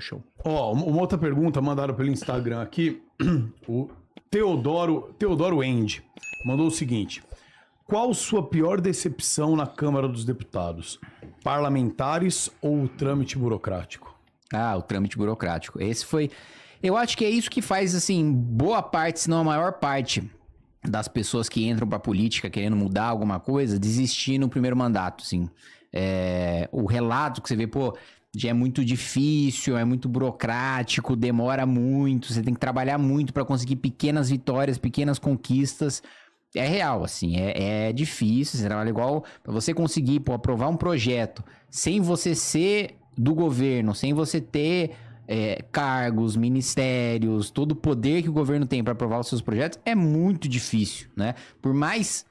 Show. Ó, uma outra pergunta mandaram pelo Instagram aqui. O Teodoro, Teodoro End mandou o seguinte: Qual sua pior decepção na Câmara dos Deputados? Parlamentares ou o trâmite burocrático? Ah, o trâmite burocrático. Esse foi. Eu acho que é isso que faz, assim, boa parte, se não a maior parte das pessoas que entram pra política querendo mudar alguma coisa, desistir no primeiro mandato, assim. É, o relato que você vê, pô, de é muito difícil, é muito burocrático, demora muito, você tem que trabalhar muito para conseguir pequenas vitórias, pequenas conquistas. É real, assim, é, é difícil, você trabalha igual para você conseguir pô, aprovar um projeto sem você ser do governo, sem você ter é, cargos, ministérios, todo o poder que o governo tem para aprovar os seus projetos é muito difícil, né? Por mais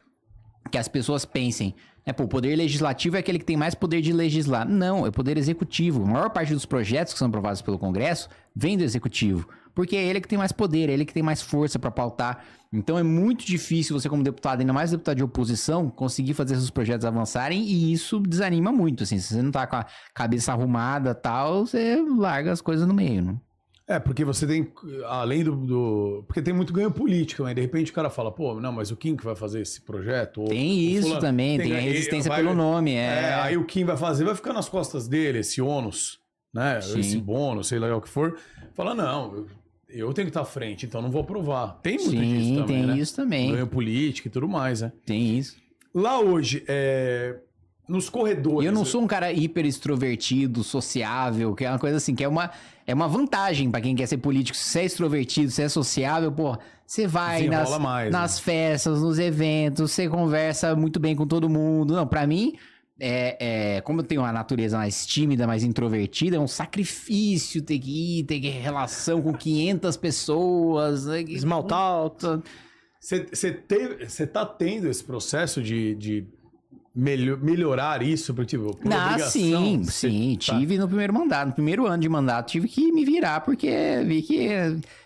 que as pessoas pensem, é pô, o poder legislativo é aquele que tem mais poder de legislar. Não, é o poder executivo. A maior parte dos projetos que são aprovados pelo Congresso vem do executivo, porque é ele que tem mais poder, é ele que tem mais força para pautar. Então é muito difícil você como deputado, ainda mais deputado de oposição, conseguir fazer esses projetos avançarem e isso desanima muito, assim, se você não tá com a cabeça arrumada, tal, você larga as coisas no meio, né? É, porque você tem, além do, do, Porque tem muito ganho político, né? De repente o cara fala, pô, não, mas o Kim que vai fazer esse projeto. Ou, tem isso fulano, também, tem, tem a resistência vai, pelo nome. É. é. aí o Kim vai fazer, vai ficar nas costas dele esse ônus, né? Sim. Esse bônus, sei lá o que for. Fala, não, eu tenho que estar à frente, então não vou aprovar. Tem muito Sim, também. Tem né? isso também. Ganho político e tudo mais, né? Tem isso. Lá hoje, é nos corredores. E eu não né? sou um cara hiper extrovertido, sociável, que é uma coisa assim, que é uma, é uma vantagem para quem quer ser político. Se é extrovertido, se é sociável, pô, você vai nas, mais, né? nas né? festas, nos eventos, você conversa muito bem com todo mundo. Não, para mim, é, é, como eu tenho uma natureza mais tímida, mais introvertida, é um sacrifício ter que ir, ter que ir relação com 500 pessoas. Né, alto. Você tá tendo esse processo de, de melhorar isso? Porque, tipo, por ah, sim, sim. Tá. Tive no primeiro mandato, no primeiro ano de mandato, tive que me virar, porque vi que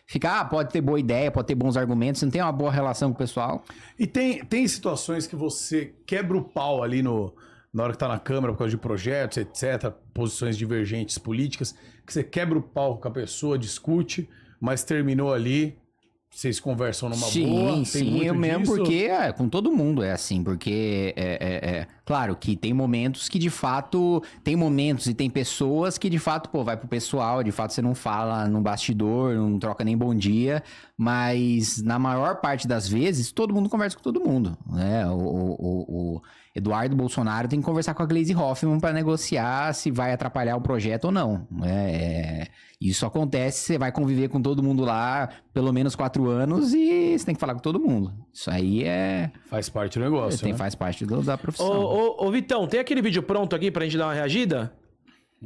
ficar, ah, pode ter boa ideia, pode ter bons argumentos, não tem uma boa relação com o pessoal. E tem, tem situações que você quebra o pau ali no. Na hora que tá na Câmara, por causa de projetos, etc., posições divergentes políticas, que você quebra o pau com a pessoa, discute, mas terminou ali, vocês conversam numa sim, boa? Sim, sim, eu mesmo, disso? porque é, com todo mundo é assim, porque é, é, é Claro que tem momentos que de fato. Tem momentos e tem pessoas que de fato, pô, vai pro pessoal, de fato você não fala num bastidor, não troca nem bom dia, mas na maior parte das vezes todo mundo conversa com todo mundo, né? O, o, o Eduardo Bolsonaro tem que conversar com a Glaze Hoffman para negociar se vai atrapalhar o projeto ou não, né? É, isso acontece, você vai conviver com todo mundo lá pelo menos quatro anos e você tem que falar com todo mundo. Isso aí é. Faz parte do negócio. tem, né? Faz parte do, da profissão. Ô, Ô, ô, Vitão, tem aquele vídeo pronto aqui pra gente dar uma reagida?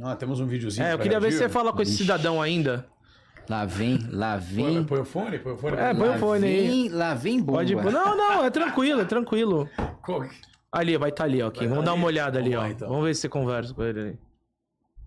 Ah, temos um videozinho. É, eu queria ver se você fala com esse Ixi. cidadão ainda. Lá vem, lá vem. põe o fone, põe o fone. É, põe o fone aí. vem, lá vem bomba. Pode... Não, não, é tranquilo, é tranquilo. Ali, vai estar tá ali, ó. Aqui. Vamos dar uma olhada ali, Vamos ó. lá, então. Vamos ver se você conversa com ele ali.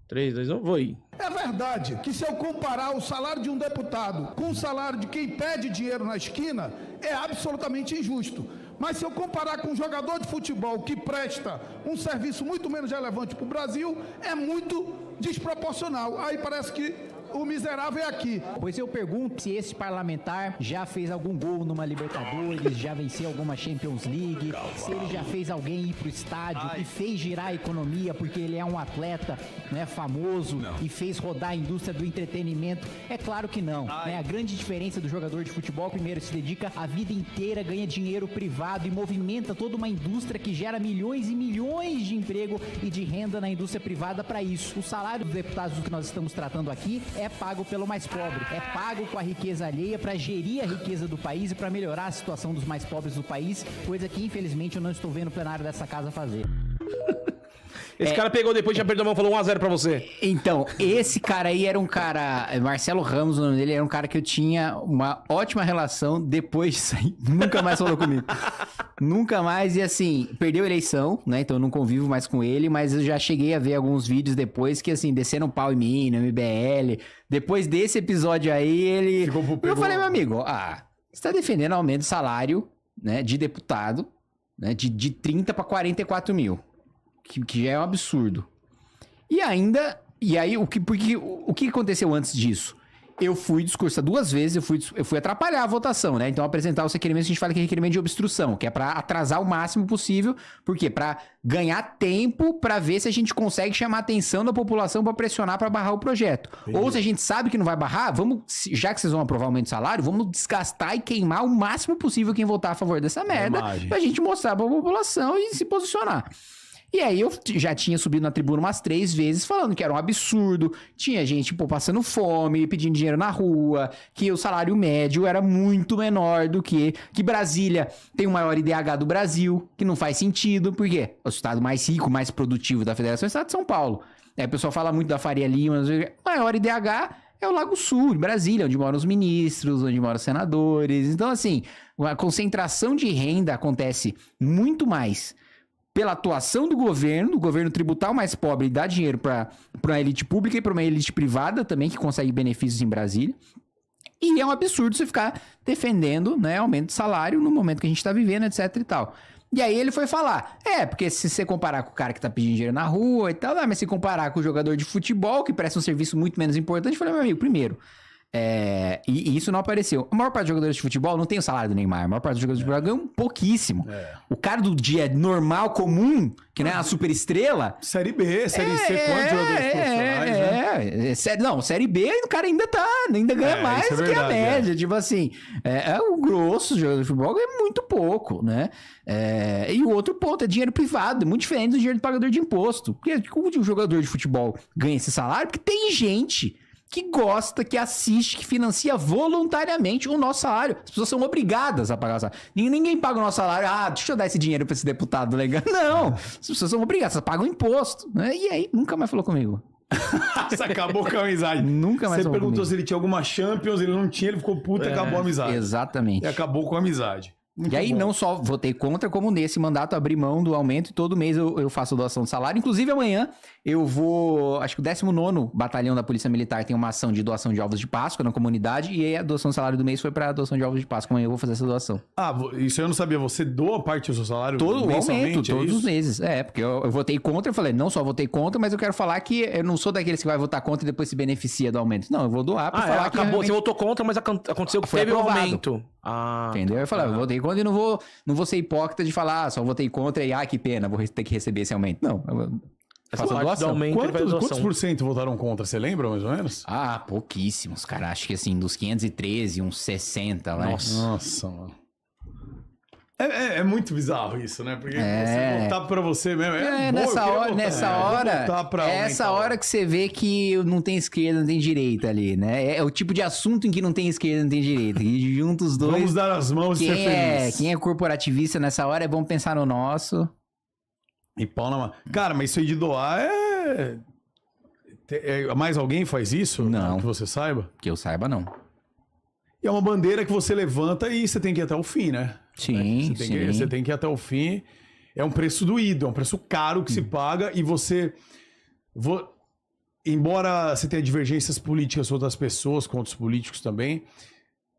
3, 2, 1, ir. É verdade que se eu comparar o salário de um deputado com o salário de quem pede dinheiro na esquina, é absolutamente injusto. Mas se eu comparar com um jogador de futebol que presta um serviço muito menos relevante para o Brasil, é muito desproporcional. Aí parece que o miserável é aqui. Pois eu pergunto se esse parlamentar já fez algum gol numa Libertadores, já venceu alguma Champions League, se ele já fez alguém ir pro estádio Ai. e fez girar a economia porque ele é um atleta né, famoso não. e fez rodar a indústria do entretenimento. É claro que não. Né? A grande diferença do jogador de futebol, primeiro, se dedica a vida inteira, ganha dinheiro privado e movimenta toda uma indústria que gera milhões e milhões de emprego e de renda na indústria privada para isso. O salário dos deputados do que nós estamos tratando aqui é é pago pelo mais pobre. É pago com a riqueza alheia para gerir a riqueza do país e para melhorar a situação dos mais pobres do país, coisa que infelizmente eu não estou vendo o plenário dessa casa fazer. Esse é... cara pegou depois, já perdeu a mão, falou 1x0 pra você. Então, esse cara aí era um cara. Marcelo Ramos, o nome dele, era um cara que eu tinha uma ótima relação depois disso aí. Nunca mais falou comigo. Nunca mais, e assim, perdeu a eleição, né? Então eu não convivo mais com ele, mas eu já cheguei a ver alguns vídeos depois que, assim, desceram pau em mim, no MBL. Depois desse episódio aí, ele. Ficou, pegou... Eu falei, meu amigo, ah, você tá defendendo aumento de salário, né? De deputado, né? De, de 30 para 44 mil que, que já é um absurdo. E ainda, e aí o que, porque, o, o que aconteceu antes disso? Eu fui discursar duas vezes, eu fui, eu fui atrapalhar a votação, né? Então, apresentar os requerimentos, a gente fala que é requerimento de obstrução, que é para atrasar o máximo possível, porque para ganhar tempo para ver se a gente consegue chamar a atenção da população para pressionar para barrar o projeto. Sim. Ou se a gente sabe que não vai barrar, vamos, já que vocês vão aprovar o aumento de salário, vamos desgastar e queimar o máximo possível quem votar a favor dessa merda, pra gente mostrar para a população e se posicionar. E aí eu já tinha subido na tribuna umas três vezes falando que era um absurdo, tinha gente pô, passando fome, pedindo dinheiro na rua, que o salário médio era muito menor do que que Brasília tem o maior IDH do Brasil, que não faz sentido, porque é o estado mais rico, mais produtivo da federação é o estado de São Paulo. é o pessoal fala muito da Faria Lima, o maior IDH é o Lago Sul, Brasília, onde moram os ministros, onde moram os senadores. Então, assim, a concentração de renda acontece muito mais pela atuação do governo, do governo tributar o mais pobre e dar dinheiro para uma elite pública e para uma elite privada também, que consegue benefícios em Brasília. E é um absurdo você ficar defendendo né, aumento de salário no momento que a gente está vivendo, etc e tal. E aí ele foi falar, é, porque se você comparar com o cara que tá pedindo dinheiro na rua e tal, não, ah, mas se comparar com o jogador de futebol, que presta um serviço muito menos importante, eu falei, meu amigo, primeiro, é, e, e, isso não apareceu. A maior parte dos jogadores de futebol não tem o salário do Neymar. A maior parte dos jogadores é. de futebol ganham pouquíssimo. É. O cara do dia normal, comum, que não é a super estrela. Série B, Série C, é, quantos jogadores é, profissionais, né? É, é. não, Série B o cara ainda tá, ainda ganha mais do que a média. Tipo assim, é, o grosso jogador de futebol é muito pouco, né? e o outro ponto é dinheiro privado, muito diferente do dinheiro do pagador de imposto. Porque o jogador de futebol ganha esse salário porque tem gente que gosta, que assiste, que financia voluntariamente o nosso salário. As pessoas são obrigadas a pagar o salário. Ninguém paga o nosso salário. Ah, deixa eu dar esse dinheiro para esse deputado legal. Não! As pessoas são obrigadas, pagam imposto. Né? E aí, nunca mais falou comigo. acabou com a amizade. Nunca mais. Você perguntou comigo. se ele tinha alguma Champions, ele não tinha, ele ficou puto, é, acabou a amizade. Exatamente. E acabou com a amizade. Muito e aí, bom. não só votei contra, como nesse mandato abri mão do aumento e todo mês eu, eu faço doação de salário. Inclusive, amanhã eu vou. Acho que o 19 Batalhão da Polícia Militar tem uma ação de doação de ovos de Páscoa na comunidade. E aí, a doação de salário do mês foi para doação de ovos de Páscoa. Amanhã eu vou fazer essa doação. Ah, isso eu não sabia. Você doa parte do seu salário? Todo o aumento, é todos os meses. É, porque eu, eu votei contra. Eu falei, não só votei contra, mas eu quero falar que eu não sou daqueles que vai votar contra e depois se beneficia do aumento. Não, eu vou doar para ah, falar é, acabou. que. Realmente... Você votou contra, mas aconteceu que foi teve aprovado. aumento. Ah, Entendeu? Eu falei, ah. eu tá. votei contra e não vou, não vou ser hipócrita de falar, ah, só votei contra e é ah, que pena, vou ter que receber esse aumento. Não, eu faço doação. Quantos, doação. quantos por cento votaram contra? Você lembra, mais ou menos? Ah, pouquíssimos, cara. Acho que assim, dos 513, uns 60, né? Nossa, Nossa mano. É, é, é, muito bizarro isso, né? Porque é. você voltar pra você mesmo. É, é boa, nessa hora, voltar, nessa é, hora, é essa hora que você vê que não tem esquerda, não tem direita ali, né? É, é, o tipo de assunto em que não tem esquerda, não tem direita. E juntos os dois. Vamos dar as mãos e ser feliz. É, quem é corporativista nessa hora é bom pensar no nosso. E pau na mão. Cara, mas isso aí de doar é. Mais alguém faz isso? Não. Que você saiba? Que eu saiba, não. E é uma bandeira que você levanta e você tem que ir até o fim, né? Sim, né? você tem, sim. Que, você tem que ir até o fim. É um preço doído, é um preço caro que hum. se paga e você. embora você tenha divergências políticas com outras pessoas, com outros políticos também,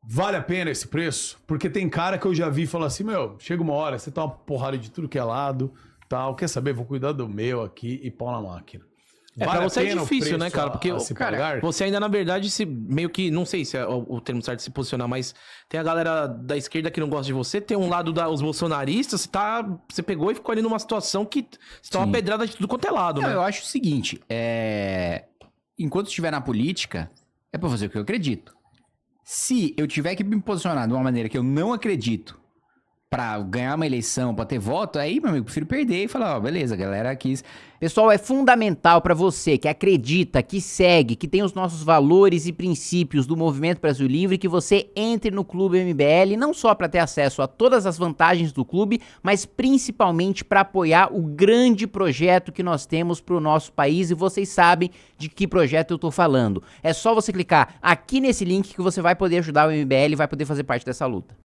vale a pena esse preço? Porque tem cara que eu já vi falar assim: meu, chega uma hora, você tá uma porrada de tudo que é lado, tal, quer saber, vou cuidar do meu aqui e pau na máquina. É, vale pra você é difícil, né, cara? Porque, cara, você ainda, na verdade, se meio que, não sei se é o, o termo certo de se posicionar, mas tem a galera da esquerda que não gosta de você, tem um lado dos bolsonaristas, você, tá, você pegou e ficou ali numa situação que você tá uma pedrada de tudo quanto é lado, não, né? Eu acho o seguinte, é... enquanto estiver na política, é pra fazer o que eu acredito. Se eu tiver que me posicionar de uma maneira que eu não acredito para ganhar uma eleição, para ter voto, aí, meu amigo, prefiro perder e falar, ó, beleza, galera quis. Pessoal, é fundamental para você que acredita, que segue, que tem os nossos valores e princípios do Movimento Brasil Livre, que você entre no Clube MBL, não só para ter acesso a todas as vantagens do clube, mas principalmente para apoiar o grande projeto que nós temos para o nosso país e vocês sabem de que projeto eu tô falando. É só você clicar aqui nesse link que você vai poder ajudar o MBL e vai poder fazer parte dessa luta.